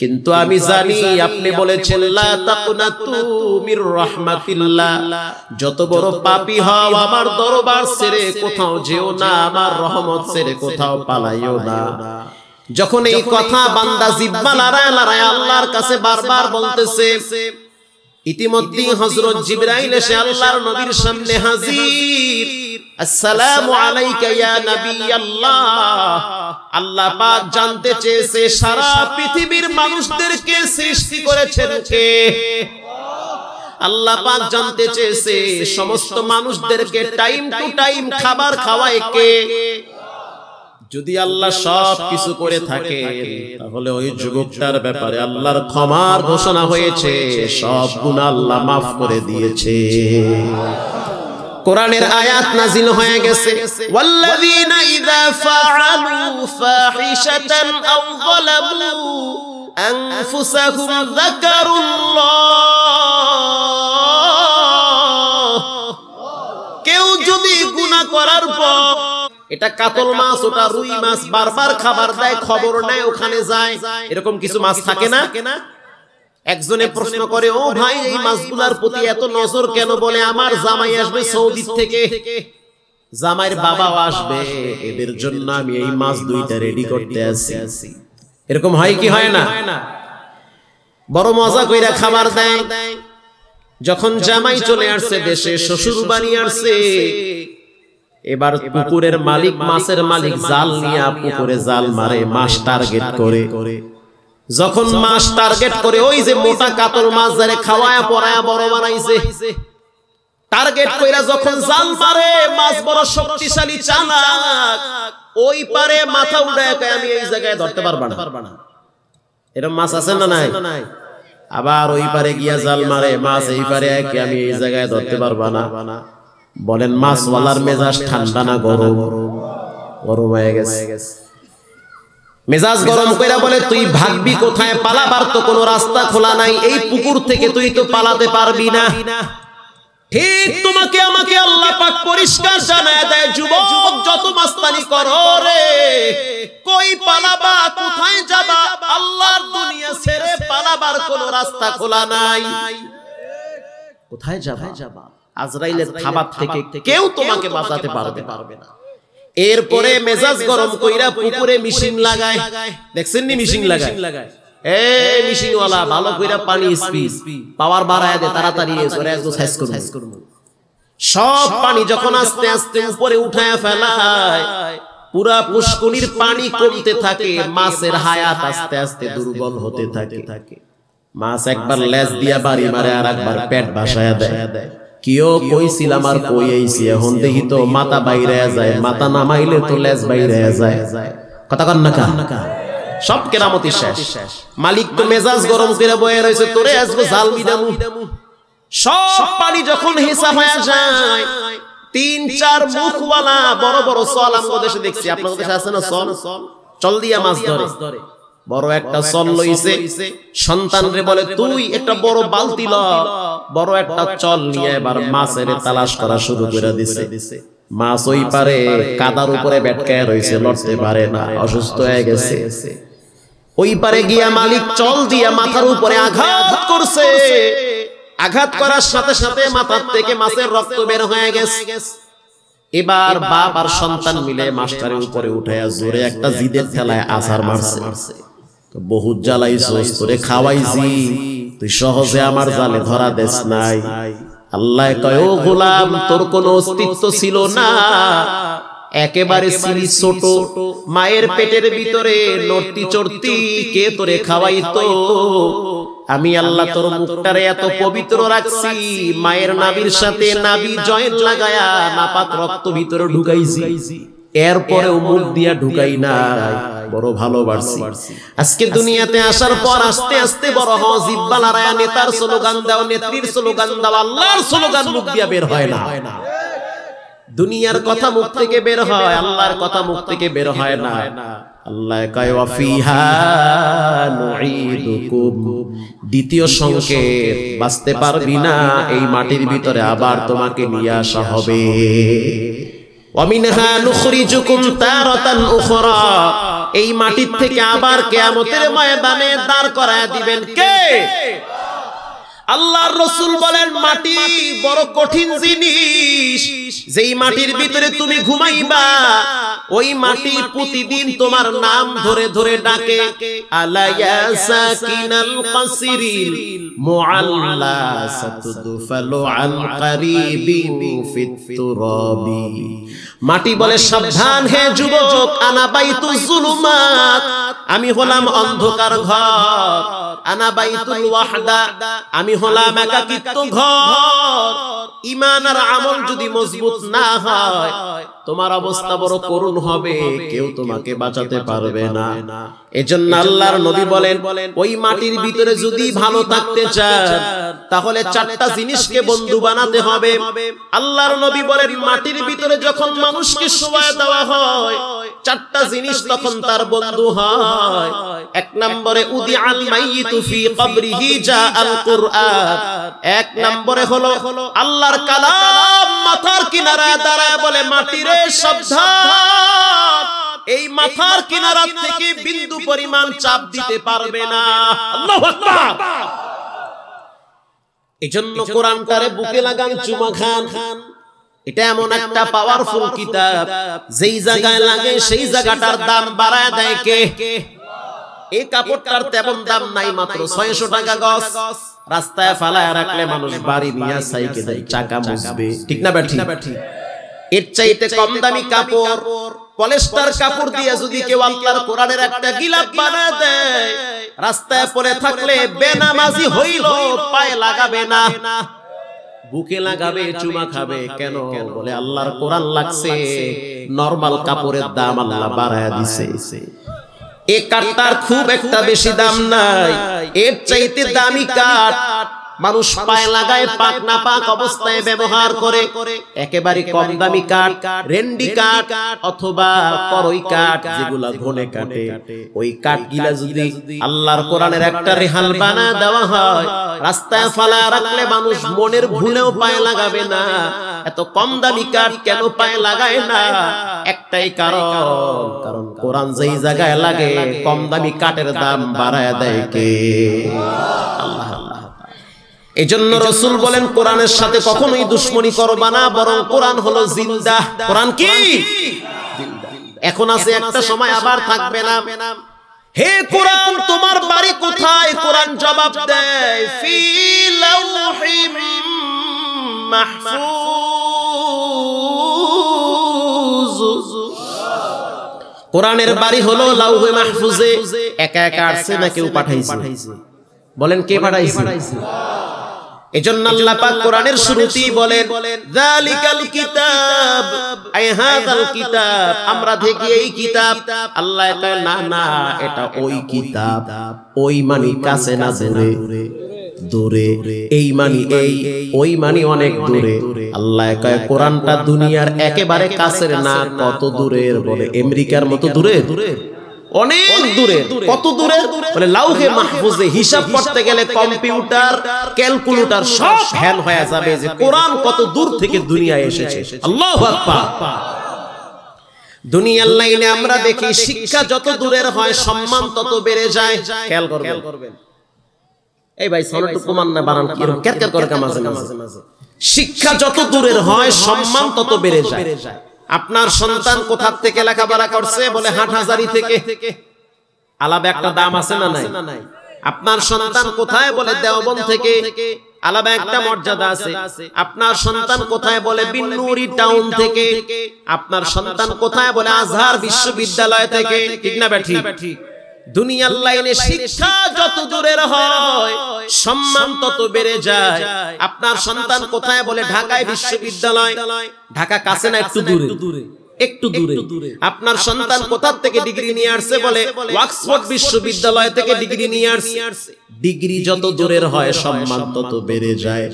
কিন্তু আমি জানি আপনি বলেছেন লা তাকুনাতু মির রাহমাতিল্লাহ যত বড় পাপী হও আমার দরবার ছেড়ে কোথাও যেও না আমার রহমত ছেড়ে কোথাও পালাইও না যখন এই কথা বান্দা জিব্বা লড়ায় লড়ায় আল্লাহর কাছে বারবার বলতেছে ইতিমধ্যে হযরত জিবরাইল এসে আল্লাহর নবীর সামনে হাজির আসসালামু আলাইকা ইয়া নবী আল্লাহ আল্লাহ পাক জানতে চেয়েছে সারা পৃথিবীর মানুষদেরকে সৃষ্টি করেছেন কে আল্লাহ পাক জানতে চেয়েছে সমস্ত মানুষদেরকে টাইম টু টাইম খাবার খাওয়ায় কে যদি আল্লাহ সব কিছু করে থাকে তাহলে ওই যুবকটার ব্যাপারে আল্লাহর ক্ষমার ঘোষণা হয়েছে সব গুণ আল্লাহ মাফ করে দিয়েছে কোরআনের আয়াত নাজিল হয়ে গেছে ওয়াল্লাযীনা ইযা ফাআলু ফাহিশাতান আও যালামু আনফুসাহুম যাকারুল্লাহ কেউ যদি গুনাহ করার পর এটা কাতল মাছ ওটা রুই মাছ বারবার খাবার দেয় খবর নেয় ওখানে যায় এরকম কিছু মাছ থাকে না একজনে প্রশ্ন করে ও ভাই এই মাছগুলার প্রতি এত নজর কেন বলে আমার জামাই আসবে সৌদি থেকে জামাইয়ের বাবাও আসবে এদের জন্য আমি এই মাছ দুইটা রেডি করতে আসি এরকম হয় কি হয় না বড় মজা কইরা খাবার দেয় যখন জামাই চলে আসছে দেশে শ্বশুর বাড়ি আসছে এবার পুকুরের মালিক মাছের মালিক জাল নিয়ে পুকুরে জাল মারে মাছ টার্গেট করে যখন মাছ টার্গেট করে ওই যে মোটা কাতল মাছ যারে খাওয়ায় পড়ায় বড় বানাইছে টার্গেট কইরা যখন জাল মারে মাছ বড় শক্তিশালী চানাক ওই পারে মাথা উড়ায় কয় আমি এই জায়গায় ধরতে পারব না এরকম মাছ আছে না নাই আবার ওই পারে গিয়া জাল মারে মাছ এই পারে আমি এই জায়গায় ধরতে পারব না বলেন মাছওয়ালার মেজাজ ঠান্ডা না গরম গরম হয়ে গেছে মেজাজ গরম কইরা বলে তুই ভাগবি কোথায় পালাবার তো কোনো রাস্তা খোলা নাই এই পুকুর থেকে তুই তো পালাতে পারবি না ঠিক তোমাকে আমাকে আল্লাহ পাক পরিষ্কার জানায় দেয় যুবক যত মাস্তানি করো রে কই পালাবা কোথায় যাবা আল্লাহর দুনিয়া ছেড়ে পালাবার কোনো রাস্তা খোলা নাই কোথায় যাবা যাবা আজরাইলের খাবার থেকে কেউ তোমাকে বাঁচাতে পারবে না এরপরে মেজাজ গরম কইরা পুকুরে মেশিন লাগায় দেখছেন নি মেশিন লাগায় সব পানি যখন আস্তে আস্তে পুরা পুষ্কুনির পানি কমতে থাকে মাছের আস্তে আস্তে দুর্বল হতে থাকে মাছ একবার লেজ দিয়া বাড়ি মারে আর একবার পেট ভাসায় দেয় কিও কইছিলাম আর কই আইছি এখন দেখি তো মাথা বাইরে যায় মাথা নামাইলে তো লেজ বাইরে যায় কথা কন না সব কেরামতি শেষ মালিক তো মেজাজ গরম করে বয়ে রয়েছে তোরে আসবো জাল বিদামু সব পানি যখন হিসাব হয়ে যায় তিন চার মুখওয়ালা বড় বড় সল আমাদের দেশে দেখছি আপনাদের দেশে আছে না সল চল দিয়া মাছ ধরে বড় একটা চল লইছে সন্তান রে বলে তুই একটা বড় বালতি ল বড় একটা চল নিয়ে এবার মাছের তালাশ করা শুরু করে দিছে মাছ ওই পারে কাদার উপরে বেটকায় রয়েছে লড়তে পারে না অসুস্থ হয়ে গেছে ওই পারে গিয়া মালিক চল দিয়া মাথার উপরে আঘাত করছে আঘাত করার সাথে সাথে মাথার থেকে মাছের রক্ত বের হয়ে গেছে এবার বাপ আর সন্তান মিলে মাস্টারের উপরে উঠে জোরে একটা জিদের ঠেলায় আছার মারছে মারছে বহুত জ্বালাইছস তোরে খাওয়াইছি তুই সহজে আমার জালে ধরা দেস নাই আল্লাহ কয় ও গোলাম তোর কোন অস্তিত্ব ছিল না একেবারে সিঁড়ি ছোট মায়ের পেটের ভিতরে নর্তি চর্তি কে তোরে খাওয়াইতো আমি আল্লাহ তোর মুখটারে এত পবিত্র রাখছি মায়ের নাবির সাথে নাবি জয়েন্ট লাগায়া নাপাক রক্ত ভিতরে ঢুকাইছি এরপরে উমুক দিয়া ঢুকাই না বড় ভালোবাসি আজকে দুনিয়াতে আসার পর আস্তে আস্তে বড় হও জিব্বা নেতার স্লোগান দাও নেত্রীর স্লোগান দাও আল্লাহর স্লোগান মুখ দিয়া বের হয় না দুনিয়ার কথা মুখ থেকে বের হয় আল্লাহর কথা মুখ থেকে বের হয় না আল্লাহ কয় ওয়াফিহা নুঈদুকুম দ্বিতীয় সংকেত বাঁচতে পারবি না এই মাটির ভিতরে আবার তোমাকে নিয়ে আসা হবে অমিনহা নুখরিজুকুম তারাতান উখরা এই মাটির থেকে আবার কেয়ামতের ময়দানে দাঁড় করায় দিবেন কে আল্লাহর রসুল বলেন মাটি বড় কঠিন জিনিস যেই মাটির ভিতরে তুমি ঘুমাইবা ওই মাটি প্রতিদিন তোমার নাম ধরে ধরে ডাকে মাটি বলে সাবধান হে যুবক আনা তু জুলুমাত আমি হলাম অন্ধকার ঘর আনা বাই ওয়াহদা আমি হলাম একাকিত্ব ঘর ইমান আর আমল যদি মজবুত মজবুত না হয় তোমার অবস্থা বড় করুণ হবে কেউ তোমাকে বাঁচাতে পারবে না এজন্য আল্লাহর নবী বলেন ওই মাটির ভিতরে যদি ভালো থাকতে চান তাহলে চারটা জিনিসকে বন্ধু বানাতে হবে আল্লাহর নবী বলেন মাটির ভিতরে যখন মানুষকে সময় দেওয়া হয় চারটা জিনিস তখন তার বন্ধু হয় এক নম্বরে উদি আল মাইয়িতু ফি কবরিহি যা আল কুরআন এক নম্বরে হলো আল্লাহর কালাম মাথার কিনারায় দাঁড়ায় বলে মাটিরে এই মাথার কিনারা থেকে বিন্দু পরিমাণ চাপ দিতে পারবে না বুকে লাগান চুমা খান এটা এমন একটা পাওয়ারফুল কিতাব যেই জায়গায় লাগে সেই জায়গাটার দাম বাড়ায় দেয় কে এই কাপড়টার তেমন দাম নাই মাত্র ছয়শো টাকা গছ রাস্তায় ফালায় রাখলে মানুষ বাড়ি নিয়ে সাইকেল চাকা মুসবে ঠিক না এর চাইতে কম দামি কাপড় পলেস্টার কাপড় দিয়ে যদি কেউ আল্লাহর কোরআনের একটা গিলাফ বানা দেয় রাস্তায় পড়ে থাকলে বেনামাজি হইল পায়ে লাগাবে না বুকে লাগাবে চুমা খাবে কেন বলে আল্লাহর কোরআন লাগছে নরমাল কাপড়ের দাম আল্লাহ বাড়ায় দিছে এ কাঠটার খুব একটা বেশি দাম নাই এর চাইতে দামি কাঠ মানুষ পায়ে লাগায় পাক না পাক অবস্থায় ব্যবহার করে একেবারে কম দামি কাঠ রেন্ডি কাঠ অথবা পরই কাঠ যেগুলা ঘনে কাটে ওই কাঠ গিলা যদি আল্লাহর কোরআনের একটা রেহাল বানা দেওয়া হয় রাস্তায় ফালা রাখলে মানুষ মনের ভুলেও পায়ে লাগাবে না এত কম দামি কাঠ কেন পায়ে লাগায় না একটাই কারণ কারণ কোরআন যেই জায়গায় লাগে কম দামি কাঠের দাম বাড়ায় দেয় কে আল্লাহ আল্লাহ এজন্য রসুল বলেন কোরআনের সাথে কখনোই দুশ্মনী করবা না বরং কোরআন হলো জিন্দা কোরআন কি এখন আছে একটা সময় আবার থাকবে না হে কোরআন তোমার বাড়ি কোথায় কোরআন জবাব দেয় ফি লাউহিম মাহফুজ কোরআনের বাড়ি হলো লাউহে মাহফুজে একা একা আসছে না কেউ পাঠাইছে বলেন কে পাঠাইছে এজন্য আল্লাহ পাক কোরআনের শুরুতেই বলেন যালিকাল কিতাব আই হাযাল কিতাব আমরা দেখি এই কিতাব আল্লাহ কয় না না এটা ওই কিতাব ওই কাছে না দূরে দূরে এই মানি এই ওই মানি অনেক দূরে আল্লাহ কয় কোরআনটা দুনিয়ার একেবারে কাছের না কত দূরের বলে আমেরিকার মতো দূরে দূরে অনেক দূরে কত দূরে মানে লাউহে মাহফুজে হিসাব করতে গেলে কম্পিউটার ক্যালকুলেটর সব হ্যান হয়ে যাবে যে কোরআন কত দূর থেকে এসেছে আল্লাহু আকবার দুনিয়ার লাইনে আমরা দেখি শিক্ষা যত দূরের হয় সম্মান তত বেড়ে যায় খেয়াল করবেন এই ভাই সরট না বানান কি কেরকের করে শিক্ষা যত দূরের হয় সম্মান তত বেড়ে যায় আপনার সন্তান কোথার থেকে লেখাপড়া করছে বলে হাট হাজারি থেকে আলাদা একটা দাম আছে না নাই আপনার সন্তান কোথায় বলে দেওবন থেকে আলাদা একটা মর্যাদা আছে আপনার সন্তান কোথায় বলে বিন্নুরি টাউন থেকে আপনার সন্তান কোথায় বলে আজহার বিশ্ববিদ্যালয় থেকে ঠিক না ব্যাঠি দুনিয়ার লাইনে শিক্ষা যত দূরের হয় সম্মান তত বেড়ে যায় আপনার সন্তান কোথায় বলে ঢাকায় বিশ্ববিদ্যালয় ঢাকা কাছে না একটু দূরে একটু দূরে আপনার সন্তান কোথার থেকে ডিগ্রি নিয়ে আসছে বলে অক্সফোর্ড বিশ্ববিদ্যালয় থেকে ডিগ্রি নিয়ে আসছে ডিগ্রি যত দূরের হয় সম্মান তত বেড়ে যায়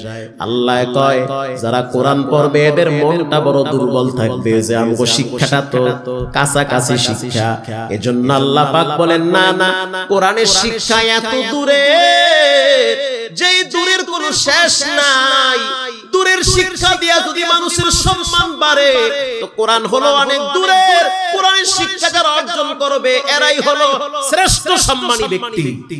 আল্লাহ কয় যারা কোরআন পড়বে এদের মনটা বড় দুর্বল থাকবে যে আমগো শিক্ষাটা তো কাছাকাছি শিক্ষা এজন্য আল্লাহ পাক বলেন না না কোরআনের শিক্ষা এত দূরে যেই দূরের কোনো শেষ নাই দূরের শিক্ষা দিয়া যদি মানুষের সম্মান বাড়ে তো কোরআন হলো অনেক দূরের কোরআনের শিক্ষা যারা অর্জন করবে এরাই হলো শ্রেষ্ঠ সম্মানী ব্যক্তি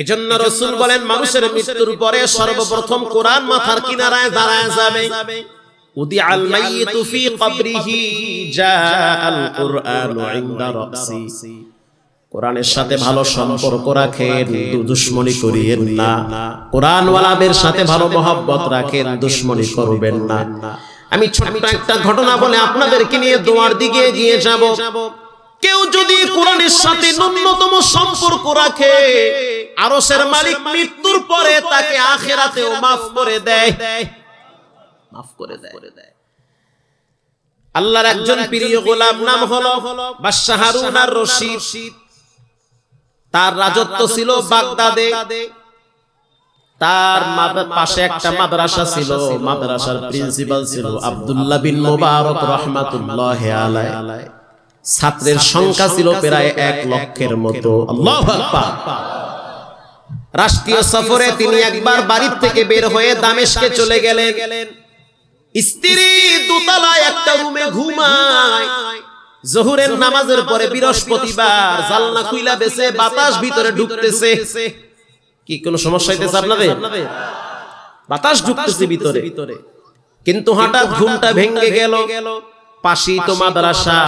এজন্য রসুল বলেন মানুষের মৃত্যুর পরে সর্বপ্রথম কোরআন মাথার কিনারায় দাঁড়ায় যাবে উদি আল মাইয়িতু ফি কবরিহি জা কুরআন ইনদা রাসি কোরআনের সাথে ভালো সম্পর্ক রাখেন দুশ্মনী করিয়েন না কোরআনওয়ালাদের সাথে ভালো রাখেন দুশ্মনী করবেন না আমি একটা ঘটনা বলে আপনাদেরকে নিয়ে দোয়ার দিকে যাব কেউ যদি কোরআনের সাথে ন্যূনতম সম্পর্ক রাখে আরসের মালিক মৃত্যুর পরে তাকে আখেরাতেও মাফ করে দেয় মাফ করে দেয় আল্লাহর একজন প্রিয় গোলাম নাম হলো বাদশাহ হারুন আর রশিদ তার রাজত্ব ছিল বাগদাদে তার পাশে একটা মাদ্রাসা ছিল মাদ্রাসার প্রিন্সিপাল ছিল আব্দুল্লাহ বিন মোবারক রহমাতুল্লাহ আলাই ছাত্রের সংখ্যা ছিল প্রায় এক লক্ষের মতো রাষ্ট্রীয় সফরে তিনি একবার বাড়ির থেকে বের হয়ে দামেশকে চলে গেলেন স্ত্রী দোতলায় একটা রুমে ঘুমায় জহুরের নামাজের পরে বৃহস্পতিবার জালনা খুইলা বেছে বাতাস ভিতরে ঢুকতেছে কি কোনো সমস্যা হইতেছে আপনাদের বাতাস ঢুকতেছে ভিতরে কিন্তু হঠাৎ ঘুমটা ভেঙে গেল পাশি তো মাদ্রাসা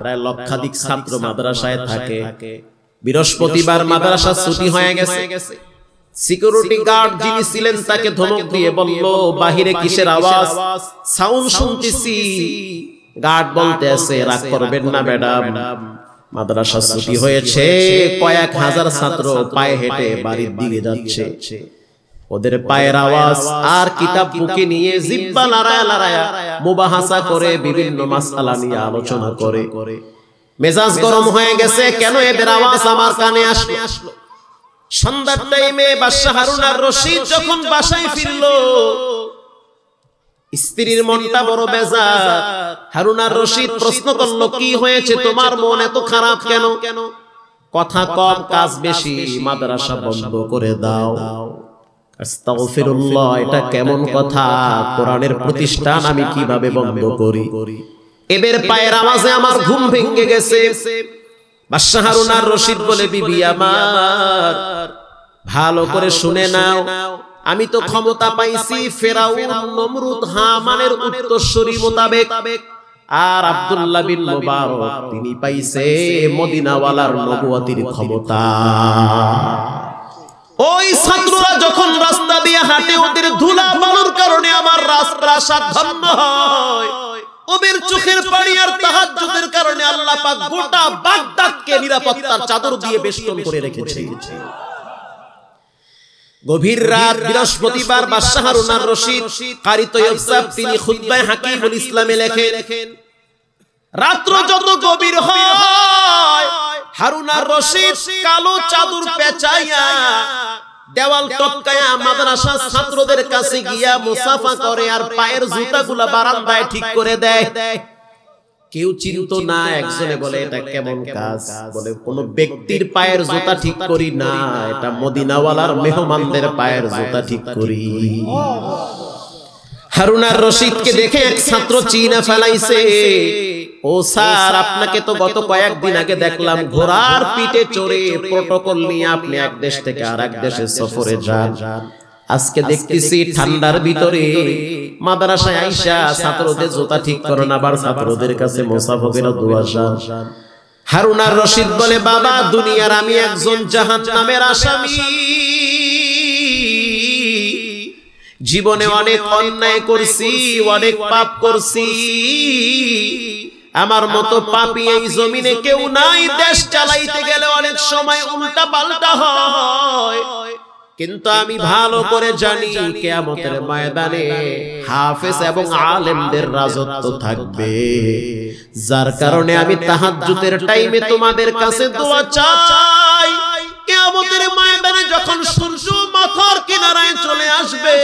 প্রায় লক্ষাধিক ছাত্র মাদ্রাসায় থাকে বৃহস্পতিবার মাদ্রাসা ছুটি হয়ে গেছে সিকিউরিটি গার্ড যিনি ছিলেন তাকে ধমক দিয়ে বলল বাহিরে কিসের আওয়াজ সাউন্ড শুনতেছি গার্ড বলতেছে রাগ করবেন না ম্যাডাম মাদ্রাসা ছুটি হয়েছে কয়েক হাজার ছাত্র পায়ে হেঁটে বাড়ির দিকে যাচ্ছে ওদের পায়ের আওয়াজ আর কিতাব বুকে নিয়ে জিব্বা লড়ায়া লড়ায়া মুবাহাসা করে বিভিন্ন মাসালা নিয়ে আলোচনা করে মেজাজ গরম হয়ে গেছে কেন এদের আওয়াজ আমার কানে আসলো সন্ধ্যার টাইমে বাদশাহ হারুন আর রশিদ যখন বাসায় ফিরলো স্ত্রীর মনটা বড় বেজার হারুনার রশিদ প্রশ্ন করলো কি হয়েছে তোমার মন এত খারাপ কেন কেন কথা কম কাজ বেশি মাদ্রাসা বন্ধ করে দাও এটা কেমন কথা কোরআনের প্রতিষ্ঠান আমি কিভাবে বন্ধ করি এবের পায়ের আওয়াজে আমার ঘুম ভেঙে গেছে বাদশাহ হারুনার রশিদ বলে বিবি আমার ভালো করে শুনে নাও আমি তো ক্ষমতা পাইছি ফেরাউন নমরুদ হামানের উত্তরসূরি মোতাবেক আর আব্দুল্লাহ বিন মুবারক তিনি পাইছে মদিনাওয়ালার নবুয়াতির ক্ষমতা ওই ছাত্ররা যখন রাস্তা দিয়ে হাঁটে ওদের ধুলা বালুর কারণে আমার রাজপ্রাসাদ ধন্য হয় ওদের চোখের পানি আর তাহাজ্জুদের কারণে আল্লাহ পাক গোটা বাগদাদকে নিরাপত্তার চাদর দিয়ে বেষ্টন করে রেখেছে গভীর রাত বৃহস্পতিবার বাদশাহ রুনার রশিদ কারি তৈয়ব সাহেব তিনি খুতবায়ে হাকিমুল ইসলামে লেখেন রাত্র যত গভীর হয় হারুনার রশিদ কালো চাদর পেঁচাইয়া দেওয়াল টপকায়া মাদ্রাসা ছাত্রদের কাছে গিয়া মুসাফা করে আর পায়ের জুতাগুলা বারান্দায় ঠিক করে দেয় কেউ চিন্ত না একজনে বলে এটা কেমন কাজ বলে কোন ব্যক্তির পায়ের জুতা ঠিক করি না এটা মদিনাওয়ালার মেহমানদের পায়ের জুতা ঠিক করি হারুনার রশিদকে দেখে এক ছাত্র চীনা ফেলাইছে ও স্যার আপনাকে তো গত কয়েকদিন আগে দেখলাম ঘোড়ার পিঠে চড়ে প্রোটোকল নিয়ে আপনি এক দেশ থেকে আর এক দেশে সফরে যান আজকে দেখতেছি ঠান্ডার ভিতরে মাদ্রাসায় আইসা ছাত্রদের জোতা ঠিক করো না আবার ছাত্রদের কাছে ভোগের দুয়াশা হারুনার রশিদ বলে বাবা দুনিয়ার আমি একজন জাহান নামের আসামি জীবনে অনেক অন্যায় করছি অনেক পাপ করছি আমার মতো পাপি এই জমিনে কেউ নাই দেশ চালাইতে গেলে অনেক সময় উল্টা পাল্টা হয় কিন্তু আমি ভালো করে জানি কেয়ামতের ময়দানে হাফেজ এবং আলেমদের রাজত্ব থাকবে যার কারণে আমি তাহাজ্জুদের টাইমে তোমাদের কাছে দোয়া চাই কেয়ামতের ময়দানে যখন সূর্য মাথার কিনারায় চলে আসবে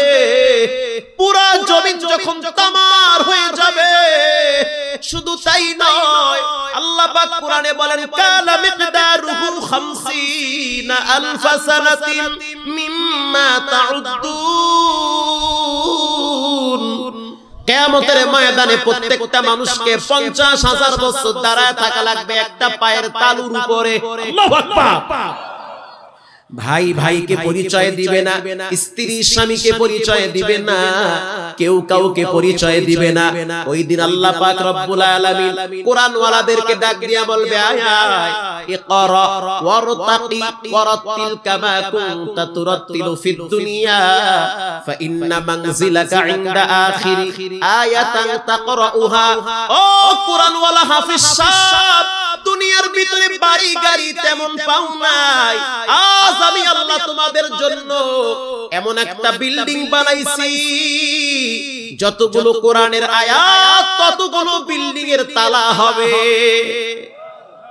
পুরা জমিন যখন তামার হয়ে যাবে শুধু তাই নয় আল্লাহ পাক কোরআনে বলেন কালা মিকদারুহু 50 আলফ সানাতিন মিম্মা তাউদুন কেয়ামতের ময়দানে প্রত্যেকটা মানুষকে পঞ্চাশ হাজার বছর দাঁড়ায় থাকা লাগবে একটা পায়ের তালুর উপরে আকবার ভাই ভাইকে পরিচয় দিবে না স্ত্রী স্বামীকে পরিচয় দিবে না কেউ কাউকে পরিচয় দিবে না ওই দিন আল্লাহ পাক রব্বুল আলামিন কোরআন ওয়ালাদেরকে ডাক দিয়া বলবে আয় ইকরা ওয়ারতাকি ওয়ারতিল কামা কুনতা ফিদ দুনিয়া ফা ইন্না মানজিলাকা ইনদা আয়াতান তাকরাউহা ও ওয়ালা হাফিজ সাহেব দুনিয়ার ভিতরে বাড়ি গাড়ি তেমন পাও নাই আজ আমি আল্লাহ তোমাদের জন্য এমন একটা বিল্ডিং বানাইছি যতগুলো কোরআনের আয়াত ততগুলো বিল্ডিং এর তালা হবে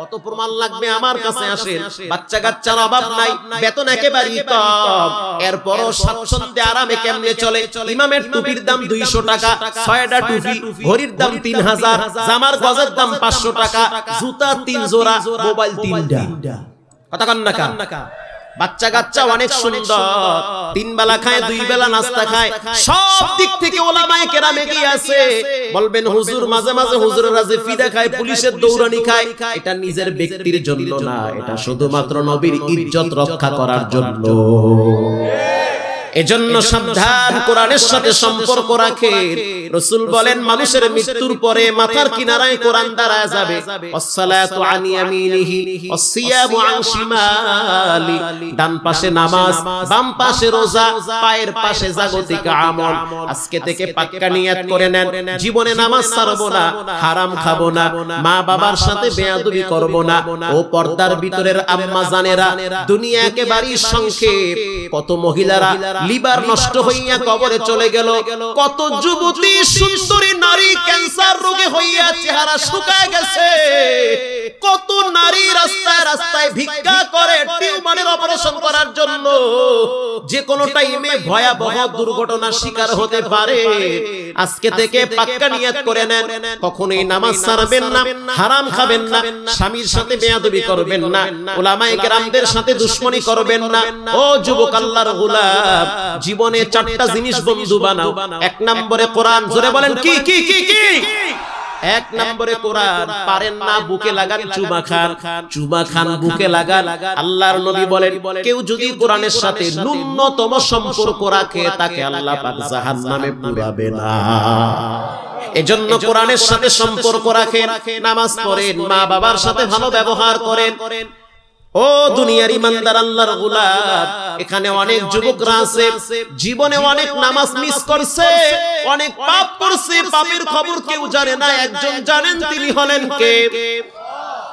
কত প্রমাণ লাগবে আমার কাছে আসেন বাচ্চা কাচ্চার অভাব নাই বেতন একেবারেই কম এরপরও স্বাচ্ছন্দ্যে আরামে কেমনে চলে ইমামের টুপির দাম 200 টাকা ছয়টা টুপি ঘড়ির দাম 3000 জামার গজের দাম 500 টাকা জুতা তিন জোড়া মোবাইল তিনটা কথা কান্না কা বাচ্চা কাচ্চা অনেক সুন্দর তিন বেলা খায় দুই বেলা নাস্তা খায় সব দিক থেকে ওলামায়ে কেরাম এগিয়ে আছে বলবেন হুজুর মাঝে মাঝে হুজুরের যে ফিদা খায় পুলিশের দৌড়ানি খায় এটা নিজের ব্যক্তির জন্য না এটা শুধুমাত্র নবীর ইজ্জত রক্ষা করার জন্য ঠিক এজন্য সাবধান কোরআনের সাথে সম্পর্ক রাখে রসুল বলেন মানুষের মৃত্যুর পরে মাথার কিনারায় কোরআন দ্বারা যাবে আসসালাতু ইয়ামিনিহি আন শিমালি ডান পাশে নামাজ বাম পাশে রোজা পায়ের পাশে জাগতিক আমল আজকে থেকে পাক্কা করে নেন জীবনে নামাজ না হারাম খাবো না মা বাবার সাথে বেয়াদবি করব না ও পর্দার ভিতরের আম্মা জানেরা দুনিয়া একেবারেই সংক্ষেপ কত মহিলারা লিভার নষ্ট হইয়া কবরে চলে গেল কত যুবতী সুন্দরী নারী ক্যান্সার রোগে হইয়া চেহারা শুকায় গেছে কত নারী রাস্তায় রাস্তায় ভিক্ষা করে টিউমারের অপারেশন করার জন্য যে কোনো টাইমে ভয়াবহ দুর্ঘটনার শিকার হতে পারে আজকে থেকে পাক্কা নিয়াত করে নেন কখনোই নামাজ ছাড়বেন না হারাম খাবেন না স্বামীর সাথে বেয়াদবি করবেন না ওলামায়ে কেরামদের সাথে দুশ্মনী করবেন না ও যুবক আল্লাহর গোলাম জীবনে চারটা জিনিস বন্ধু বানাও এক নম্বরে কোরআন জোরে বলেন কি কি কি কি এক নম্বরে কোরআন পারেন না বুকে লাগান চুবা খান চুবা খান বুকে লাগান আল্লাহর নবী বলেন কেউ যদি কোরআনের সাথে ন্যূনতম সম্পর্ক রাখে তাকে আল্লাহ পাক জাহান্নামে পুরাবে না এজন্য কোরআনের সাথে সম্পর্ক রাখেন নামাজ পড়েন মা বাবার সাথে ভালো ব্যবহার করেন ও দুনিয়ার ইমানদার আল্লাহর গোলাম এখানে অনেক যুবকরা আছে জীবনে অনেক নামাজ মিস করছে অনেক পাপ করছে পাপের খবর কেউ জানে না একজন জানেন তিনি হলেন কে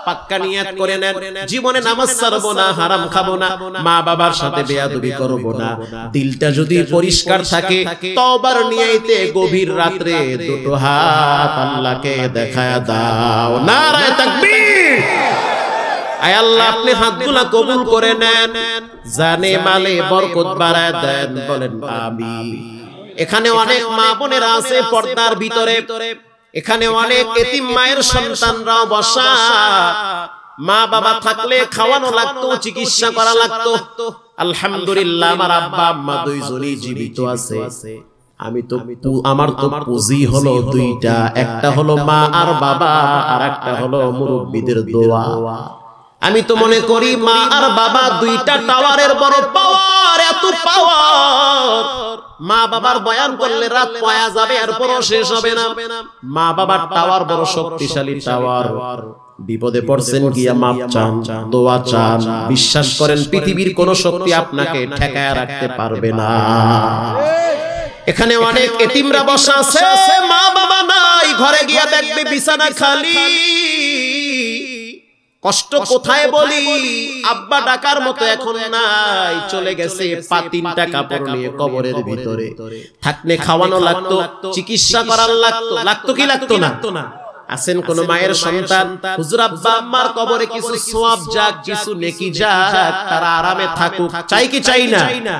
পাক্কা নিয়াত করে নেন জীবনে নামাজ ছাড়বো না হারাম খাবো না মা বাবার সাথে বেয়াদবি করবো না দিলটা যদি পরিষ্কার থাকে তবার নিয়াইতে গভীর রাত্রে দুটো হাত আল্লাহকে দেখায় দাও নারায় তাকবীর আয় আল্লাহ আপনি হাতগুলা কবুল করে নেন জানে মালে বরকত বাড়ায় দেন বলেন আমি এখানে অনেক মা বোনেরা আছে পর্দার ভিতরে এখানে অনেক এতিম মায়ের সন্তানরাও বসা মা বাবা থাকলে খাওয়ানো লাগতো চিকিৎসা করা লাগতো আলহামদুলিল্লাহ আমার আব্বা আম্মা দুইজনই জীবিত আছে আমি তো আমার তো পুঁজি হলো দুইটা একটা হলো মা আর বাবা আর একটা হলো মুরব্বীদের দোয়া আমি তো মনে করি মা আর বাবা দুইটা টাওয়ারের বড় পাওয়ার এত পাওয়ার মা বাবার বয়ান করলে রাত পয়া যাবে আর এরপর শেষ হবে না মা বাবার টাওয়ার বড় শক্তিশালী টাওয়ার বিপদে পড়ছেন গিয়া মাপ চান দোয়া চান বিশ্বাস করেন পৃথিবীর কোন শক্তি আপনাকে ঠেকায় রাখতে পারবে না এখানে অনেক এতিমরা বসা আছে মা বাবা নাই ঘরে গিয়া দেখবে বিছানা খালি কষ্ট কোথায় বলি আব্বা ডাকার মতো এখন নাই চলে গেছে পা তিনটা কাপড় নিয়ে কবরের ভিতরে থাকলে খাওয়ানো লাগতো চিকিৎসা করার লাগতো লাগতো কি লাগতো না আছেন কোন মায়ের সন্তান হুজুর আব্বা আম্মার কবরে কিছু সোয়াব যাক কিছু নেকি যাক তারা আরামে থাকুক চাই কি চাই না